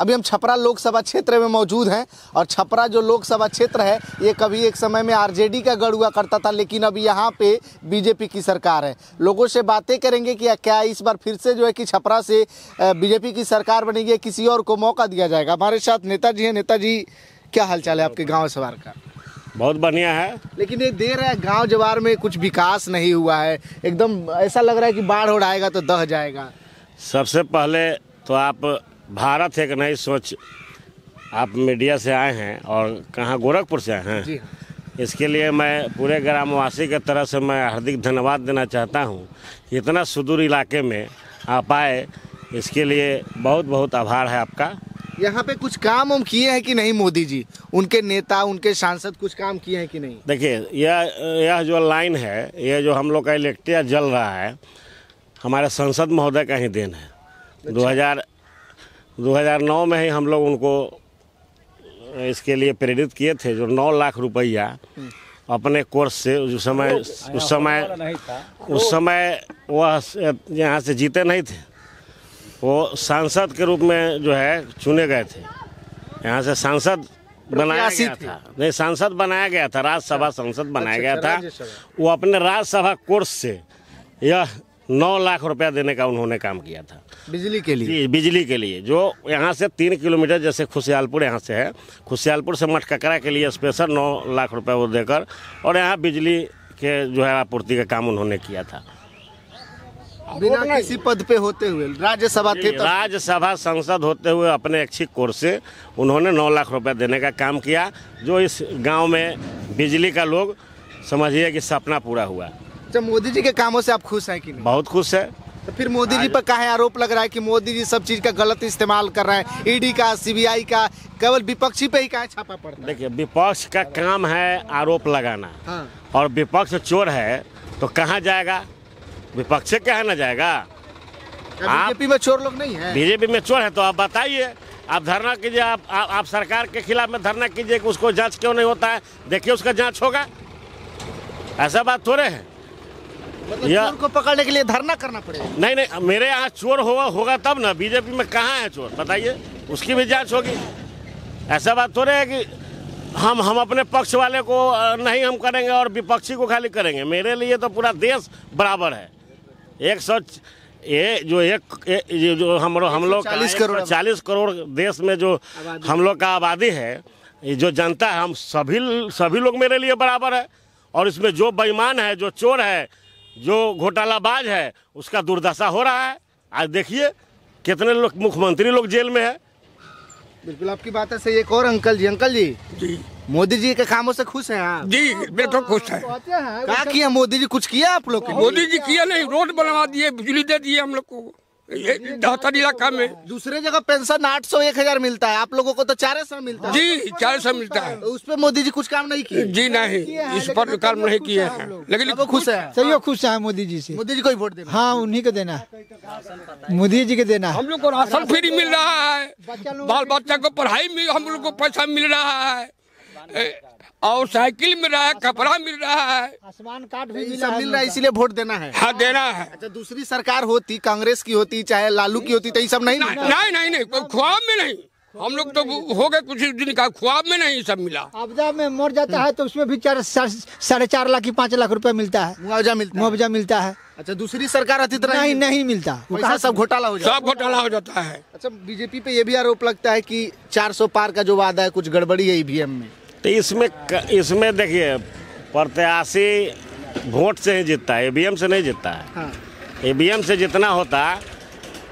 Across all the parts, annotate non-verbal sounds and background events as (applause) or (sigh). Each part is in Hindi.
अभी हम छपरा लोकसभा क्षेत्र में मौजूद हैं और छपरा जो लोकसभा क्षेत्र है ये कभी एक समय में आरजेडी का गढ़ हुआ करता था लेकिन अब यहाँ पे बीजेपी की सरकार है लोगों से बातें करेंगे कि क्या इस बार फिर से जो है कि छपरा से बीजेपी की सरकार बनेगी किसी और को मौका दिया जाएगा हमारे साथ नेताजी हैं नेताजी क्या हालचाल है आपके गाँव सवार का बहुत बढ़िया है लेकिन ये देर है गाँव जवार में कुछ विकास नहीं हुआ है एकदम ऐसा लग रहा है कि बाढ़ उड़ाएगा तो दह जाएगा सबसे पहले तो आप भारत एक नई सोच आप मीडिया से आए हैं और कहाँ गोरखपुर से आए हैं हाँ। इसके लिए मैं पूरे ग्रामवासी के तरह से मैं हार्दिक धन्यवाद देना चाहता हूँ इतना सुदूर इलाके में आप आए इसके लिए बहुत बहुत आभार है आपका यहाँ पे कुछ काम हम किए हैं कि नहीं मोदी जी उनके नेता उनके सांसद कुछ काम किए हैं कि नहीं देखिए यह यह जो लाइन है यह जो हम लोग का इलेक्ट्रिया जल रहा है हमारे संसद महोदय का ही देन है अच्छा। 2009 में ही हम लोग उनको इसके लिए प्रेरित किए थे जो 9 लाख रुपया अपने कोर्स से उस समय उस समय उस समय वह यहाँ से जीते नहीं थे वो सांसद के रूप में जो है चुने गए थे यहाँ से सांसद बनाया गया था नहीं सांसद बनाया गया था राज्यसभा हाँ। सांसद बनाया अच्छा, गया अच्छा, था वो अपने राज्यसभा कोर्स से यह नौ लाख रुपया देने का उन्होंने काम किया था बिजली के लिए बिजली के लिए जो यहाँ से तीन किलोमीटर जैसे खुशियालपुर यहाँ से है खुशियालपुर से मटककरा के लिए स्पेशल नौ लाख रुपये वो देकर और यहाँ बिजली के जो है आपूर्ति का काम उन्होंने किया था बिना किसी पद पे होते हुए राज्यसभा थे तो राज्यसभा सांसद होते हुए अपने अच्छी कोर से उन्होंने नौ लाख रुपया देने का काम किया जो इस गांव में बिजली का लोग समझिए कि सपना पूरा हुआ अच्छा तो मोदी जी के कामों से आप खुश हैं कि नहीं बहुत खुश है तो फिर मोदी जी पर का आरोप लग रहा है कि मोदी जी सब चीज का गलत इस्तेमाल कर रहे हैं ईडी e का सीबीआई का केवल विपक्षी पे ही कहा छापा पड़ता है देखिए विपक्ष का काम है आरोप लगाना हाँ। और विपक्ष चोर है तो कहाँ जाएगा विपक्ष कहाँ ना जाएगा बीजेपी में चोर लोग नहीं है बीजेपी में चोर है तो आप बताइए आप धरना कीजिए आप, आप आप सरकार के खिलाफ में धरना कीजिए कि उसको जांच क्यों नहीं होता है देखिए उसका जांच होगा ऐसा बात थोड़े है मतलब या को पकड़ने के लिए धरना करना पड़ेगा नहीं नहीं मेरे यहाँ चोर होगा होगा तब ना बीजेपी में कहाँ है चोर बताइए उसकी भी जांच होगी ऐसा बात थोड़े है कि हम हम अपने पक्ष वाले को नहीं हम करेंगे और विपक्षी को खाली करेंगे मेरे लिए तो पूरा देश बराबर है एक सौ ये जो एक ये जो हम लोग हम लोग चालीस करोड़ चालीस करोड़ देश में जो हम लोग का आबादी है ये जो जनता है हम सभी सभी लोग मेरे लिए बराबर है और इसमें जो बेईमान है जो चोर है जो घोटालाबाज है उसका दुर्दशा हो रहा है आज देखिए कितने लोग मुख्यमंत्री लोग जेल में है बिल्कुल आपकी बात है सही एक और अंकल जी अंकल जी जी मोदी जी के कामों से खुश हैं आप जी मैं तो खुश है क्या किया मोदी जी कुछ किया आप लोग मोदी जी किया नहीं रोड बनवा दिए बिजली दे दिए हम लोग को ये दातर इलाका में दूसरे जगह पेंशन आठ सौ एक हजार मिलता है आप लोगों को तो चार सौ मिलता है जी चार सौ मिलता है तो उस पर मोदी जी कुछ काम नहीं किए जी नहीं इस पर काम नहीं किए हैं लेकिन तो खुश है सही खुश है मोदी जी से मोदी जी को वोट देना हाँ उन्हीं को देना मोदी जी को देना हम लोग को राशन फ्री मिल रहा है बाल बच्चा को पढ़ाई में हम लोग को पैसा मिल रहा है और साइकिल मिल रहा है कपड़ा मिल रहा है आसमान कार्ड भी मिल रहा है इसीलिए वोट देना है हाँ देना है अच्छा दूसरी सरकार होती कांग्रेस की होती चाहे लालू की होती तो ये सब नहीं नहीं नहीं नहीं ख्वाब में नहीं हम लोग तो हो गए कुछ दिन का ख्वाब में नहीं सब मिला आपदा में मर जाता है तो उसमें भी चार साढ़े चार लाख की पाँच लाख रुपए मिलता है मुआवजा मिलता मुआवजा मिलता है अच्छा दूसरी सरकार अति तरह तो नहीं नहीं मिलता कहा सब घोटाला हो जाता सब घोटाला हो जाता है अच्छा बीजेपी पे ये भी आरोप लगता है कि 400 पार का जो वादा है कुछ गड़बड़ी है ईवीएम में तो इसमें इसमें देखिए प्रत्याशी वोट से ही जीतता है ई से नहीं जीतता है ई हाँ। से जितना होता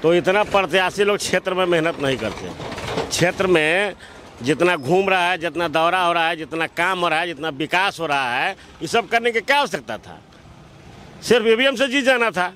तो इतना प्रत्याशी लोग क्षेत्र में मेहनत नहीं करते क्षेत्र में जितना घूम रहा है जितना दौरा हो रहा है जितना काम हो रहा है जितना विकास हो रहा है ये सब करने की क्या आवश्यकता था सिर्फ ई से जीत जाना था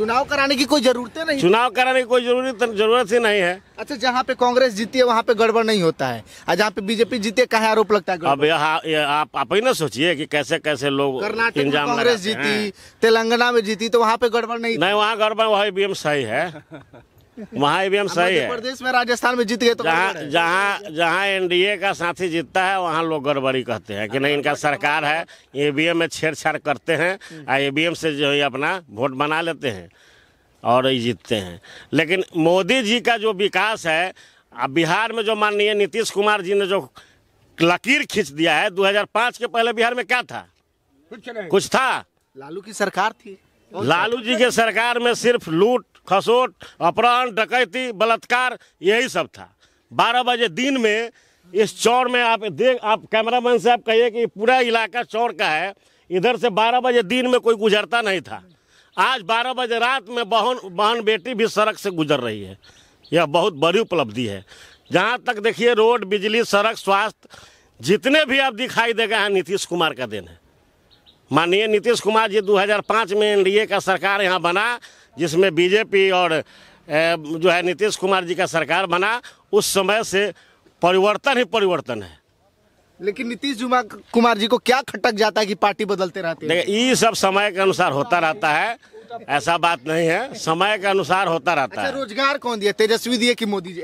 चुनाव कराने की कोई जरूरत नहीं चुनाव कराने की कोई जरूरत जरूरत ही नहीं है अच्छा जहाँ पे कांग्रेस जीती है वहाँ पे गड़बड़ नहीं होता है और जहाँ पे बीजेपी जीती है कहा आरोप लगता है अब यहाँ आप आप ही ना सोचिए कि कैसे कैसे लोग कांग्रेस जीती तेलंगाना में जीती तो वहाँ पे गड़बड़ नहीं नहीं वहाँ गड़बड़ वही बी सही है (laughs) वहाँ ईवीएम सही है प्रदेश में राजस्थान में जीत गए तो जहाँ जहाँ जहाँ एनडीए का साथी जीतता है वहाँ लोग गड़बड़ी कहते हैं कि नहीं इनका सरकार है ईवीएम में छेड़छाड़ करते हैं और ईवीएम से जो है अपना वोट बना लेते हैं और ही जीतते हैं लेकिन मोदी जी का जो विकास है अब बिहार में जो माननीय नीतीश कुमार जी ने जो लकीर खींच दिया है 2005 के पहले बिहार में क्या था कुछ नहीं कुछ था लालू की सरकार थी लालू जी के सरकार में सिर्फ लूट खसोट अपहरण डकैती बलात्कार यही सब था बारह बजे दिन में इस चौर में आप देख आप कैमरामैन से आप कहिए कि पूरा इलाका चौर का है इधर से बारह बजे दिन में कोई गुजरता नहीं था आज बारह बजे रात में बहन बहन बेटी भी सड़क से गुजर रही है यह बहुत बड़ी उपलब्धि है जहाँ तक देखिए रोड बिजली सड़क स्वास्थ्य जितने भी आप दिखाई देगा हैं नीतीश कुमार का दिन है माननीय नीतीश कुमार जी 2005 में एनडीए का सरकार यहाँ बना जिसमें बीजेपी और जो है नीतीश कुमार जी का सरकार बना उस समय से परिवर्तन ही परिवर्तन है लेकिन नीतीश कुमार जी को क्या खटक जाता है कि पार्टी बदलते रहते हैं ये सब समय के अनुसार होता रहता है ऐसा बात नहीं है समय के अनुसार होता रहता अच्छा, है रोजगार कौन दिया तेजस्वी दिए कि मोदी जी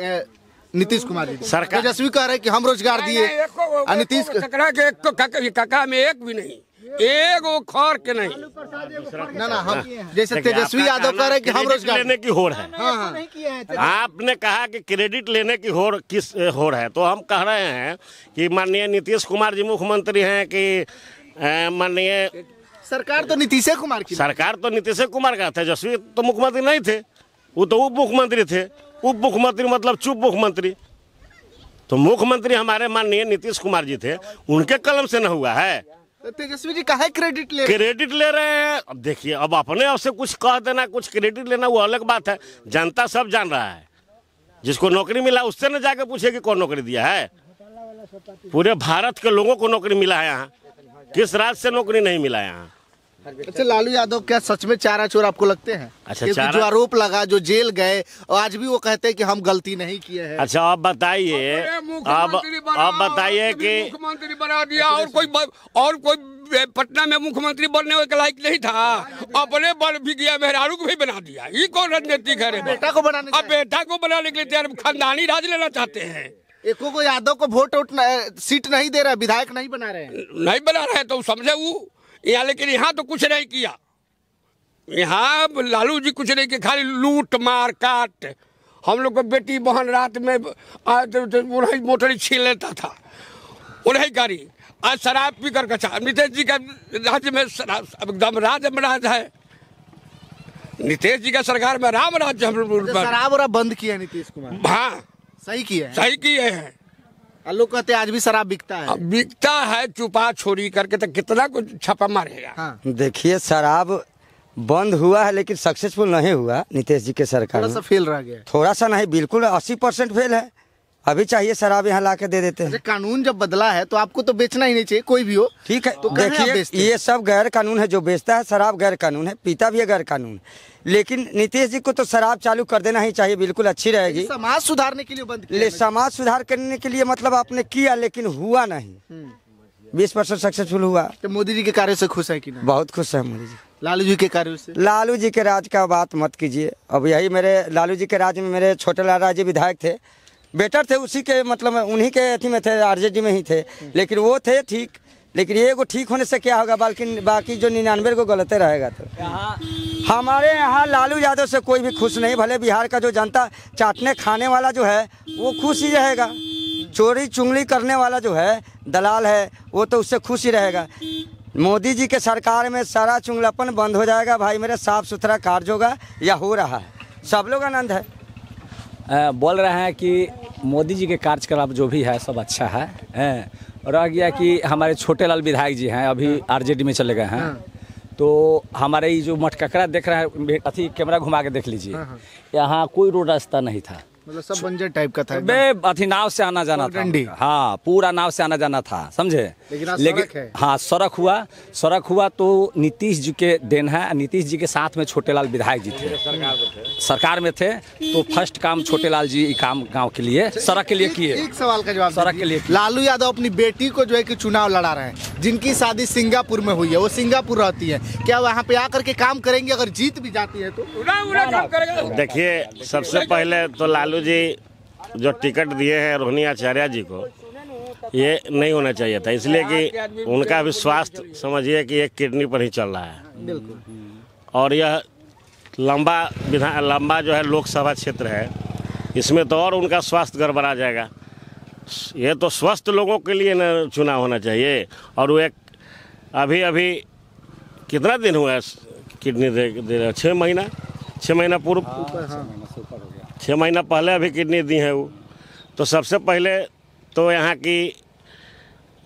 नीतीश कुमार जी सरकार तेजस्वी कह रहे कि हम रोजगार दिए नीतीश तो कका में एक भी नहीं एगो खर के नहीं ना हाँ। ना हम जैसे तेजस्वी यादव कह रहे कि हम रोजगार लेने की होड़ है हाँ, हाँ। आपने कहा कि क्रेडिट लेने की होड़ किस होड़ है तो हम कह रहे हैं कि माननीय नीतीश कुमार जी मुख्यमंत्री हैं कि माननीय सरकार तो नीतीश कुमार की सरकार तो नीतीश कुमार का तेजस्वी तो मुख्यमंत्री नहीं थे वो तो उप मुख्यमंत्री थे उप मुख्यमंत्री मतलब चुप मुख्यमंत्री तो मुख्यमंत्री हमारे माननीय नीतीश कुमार जी थे उनके कलम से न हुआ है तो तेजस्वी जी कहा क्रेडिट ले क्रेडिट ले रहे हैं अब देखिए अब अपने आपसे कुछ कह देना कुछ क्रेडिट लेना वो अलग बात है जनता सब जान रहा है जिसको नौकरी मिला उससे ना जाके पूछे कि कौन नौकरी दिया है पूरे भारत के लोगों को नौकरी मिला है यहाँ किस राज्य से नौकरी नहीं मिला यहाँ अच्छा लालू यादव क्या सच में चारा चोर आपको लगते हैं अच्छा चारा... जो आरोप लगा जो जेल गए और आज भी वो कहते हैं कि हम गलती नहीं किए हैं अच्छा आप बताइए आप आप बताइए कि मुख्यमंत्री बना दिया अच्छा, अच्छा। और कोई और कोई पटना में मुख्यमंत्री बनने के लायक नहीं था अपने बल भी गया मेहरारू को भी बना दिया ये कौन राजनीतिक है बेटा को बनाने अब बेटा को बनाने के लिए खानदानी राज लेना चाहते हैं एको को यादव को वोट वोट सीट नहीं दे रहा विधायक नहीं बना रहे नहीं बना रहे तो समझे वो यहाँ लेकिन यहाँ तो कुछ नहीं किया यहाँ लालू जी कुछ नहीं किया खाली लूट मार काट हम लोग को बेटी बहन रात में तो, तो, उन्हें मोटर छीन लेता था उन्हें गाड़ी आज शराब पी कर कचा अच्छा। नितेश जी का राज्य में एकदम राज राज है नीतीश जी का सरकार में राम राज्य हम लोग तो शराब बंद किया नीतीश कुमार हाँ सही किया सही किए हैं लोग कहते आज भी शराब बिकता है बिकता है चुपा छोरी करके तो कितना कुछ छापा मारेगा हाँ। देखिए शराब बंद हुआ है लेकिन सक्सेसफुल नहीं हुआ नीतीश जी के सरकार थोड़ा सा फेल रह गया थोड़ा सा नहीं बिल्कुल अस्सी परसेंट फेल है अभी चाहिए शराब यहाँ ला के दे देते हैं अच्छा, कानून जब बदला है तो आपको तो बेचना ही नहीं चाहिए कोई भी हो ठीक है तो देखिए ये सब गैर कानून है जो बेचता है शराब गैर कानून है पीता भी है गैर कानून लेकिन नीतीश जी को तो शराब चालू कर देना ही चाहिए बिल्कुल अच्छी रहेगी समाज सुधारने के लिए बंद ले समाज सुधार करने के लिए मतलब आपने किया लेकिन हुआ नहीं हम्म। बीस परसेंट सक्सेसफुल हुआ तो मोदी जी के कार्य से खुश है कि नहीं बहुत खुश है मोदी जी लालू जी के कार्य से लालू जी के राज का बात मत कीजिए अब यही मेरे लालू जी के राज में मेरे छोटे लाल जी विधायक थे बेटर थे उसी के मतलब उन्हीं के अथी में थे आरजेडी में ही थे लेकिन वो थे ठीक लेकिन ये को ठीक होने से क्या होगा बल्कि बाकी जो निन्यानवे को गलते रहेगा तो हमारे यहाँ लालू यादव से कोई भी खुश नहीं भले बिहार का जो जनता चाटने खाने वाला जो है वो खुश ही रहेगा चोरी चुंगली करने वाला जो है दलाल है वो तो उससे खुश ही रहेगा मोदी जी के सरकार में सारा चुंगलापन बंद हो जाएगा भाई मेरे साफ सुथरा कार्य होगा या हो रहा है सब लोग आनंद है बोल रहे हैं कि मोदी जी के कार्यकलाप जो भी है सब अच्छा है रह गया कि हमारे छोटे लाल विधायक जी हैं अभी हाँ। आरजेडी में चले गए हैं हाँ। तो हमारे ये जो मटककरा देख रहे हैं अथी कैमरा घुमा के देख लीजिए हाँ, यहाँ कोई रोड रास्ता नहीं था मतलब सब बंजर टाइप का था बे अथी नाव से आना जाना था हाँ पूरा नाव से आना जाना था समझे लेकिन लेकिन हाँ सड़क हुआ सड़क हुआ तो नीतीश जी के देन है नीतीश जी के साथ में छोटे लाल विधायक जी थे सरकार में थे तो फर्स्ट काम छोटे लाल जी काम गाँव के लिए सड़क के लिए किए एक सवाल का जवाब सड़क के लिए लालू यादव अपनी बेटी को जो है की चुनाव लड़ा रहे हैं जिनकी शादी सिंगापुर में हुई है वो सिंगापुर रहती है क्या वहाँ पे आकर के काम करेंगे अगर जीत भी जाती है तो देखिए सबसे पहले तो लालू लालू जी जो टिकट दिए हैं रोहिणी आचार्य जी को ये नहीं होना चाहिए था इसलिए कि उनका भी स्वास्थ्य समझिए कि एक किडनी पर ही चल रहा है और यह लंबा विधान लंबा जो है लोकसभा क्षेत्र है इसमें तो और उनका स्वास्थ्य गड़बड़ा जाएगा ये तो स्वस्थ लोगों के लिए ना चुनाव होना चाहिए और वो एक अभी अभी कितना दिन हुआ है किडनी दे, दे छः महीना छः महीना पूर्व हाँ, छः महीना पहले अभी किडनी दी हैं वो तो सबसे पहले तो यहाँ की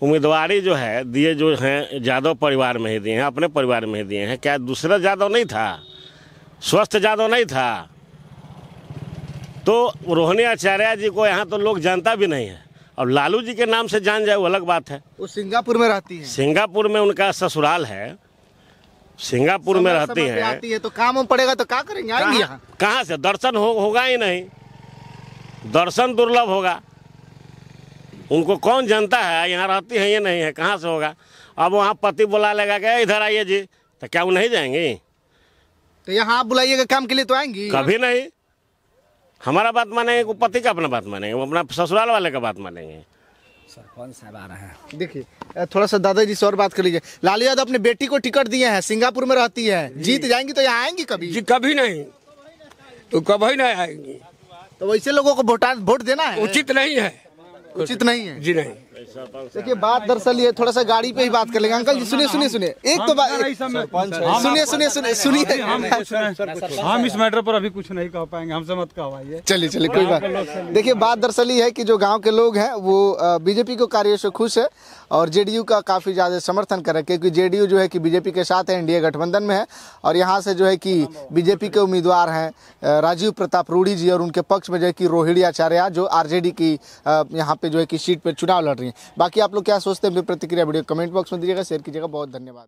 उम्मीदवारी जो है दिए जो हैं यादव परिवार में ही दिए हैं अपने परिवार में ही दिए हैं क्या दूसरा यादव नहीं था स्वस्थ यादव नहीं था तो रोहिणी आचार्य जी को यहाँ तो लोग जानता भी नहीं है और लालू जी के नाम से जान जाए वो अलग बात है वो सिंगापुर में रहती है सिंगापुर में उनका ससुराल है सिंगापुर में रहती है आती है तो काम हम पड़ेगा तो क्या करेंगे आएंगे यहाँ कहाँ से दर्शन हो, होगा ही नहीं दर्शन दुर्लभ होगा उनको कौन जानता है यहाँ रहती है ये नहीं है कहाँ से होगा अब वहाँ पति बुला लेगा क्या इधर आइए जी तो क्या वो नहीं जाएंगे तो यहाँ आप बुलाइएगा काम के लिए तो आएंगी कभी नहीं हमारा बात मानेंगे पति का अपना बात मानेंगे वो अपना ससुराल वाले का बात मानेंगे सरपंच साहब आ रहे हैं देखिए थोड़ा सा दादाजी से और बात कर लीजिए लालू यादव अपने बेटी को टिकट दिए हैं सिंगापुर में रहती है जीत जाएंगी तो यहाँ आएंगी कभी जी कभी नहीं तो कभी नहीं आएंगी तो वैसे लोगों को वोट देना है उचित नहीं है उचित नहीं है जी नहीं देखिए बात दरअसल ये थोड़ा सा गाड़ी पे ही बात कर लेंगे अंकल जी सुनिए सुनिए सुनिए एक तो बात सुनिए सुनिए सुनिए सुनिए हम इस मैटर पर अभी कुछ नहीं कह पाएंगे हमसे मत कहवाइए चलिए चलिए कोई बात देखिए बात दरअसल ये है कि जो गाँव के लोग हैं वो बीजेपी को कार्य से खुश है और जेडीयू का काफ़ी ज़्यादा समर्थन कर रहे है क्योंकि जेडीयू जो है कि बीजेपी के साथ है एनडीए गठबंधन में है और यहाँ से जो है कि बीजेपी के उम्मीदवार हैं राजीव प्रताप रूढ़ी जी और उनके पक्ष में जो है कि रोहिणी आचार्य जो आर की यहाँ पर जो है कि सीट पर चुनाव लड़ रही हैं बाकी आप लोग क्या सोचते हैं प्रतिक्रिया वीडियो कमेंट बॉक्स में दीजिएगा शेयर कीजिएगा बहुत धन्यवाद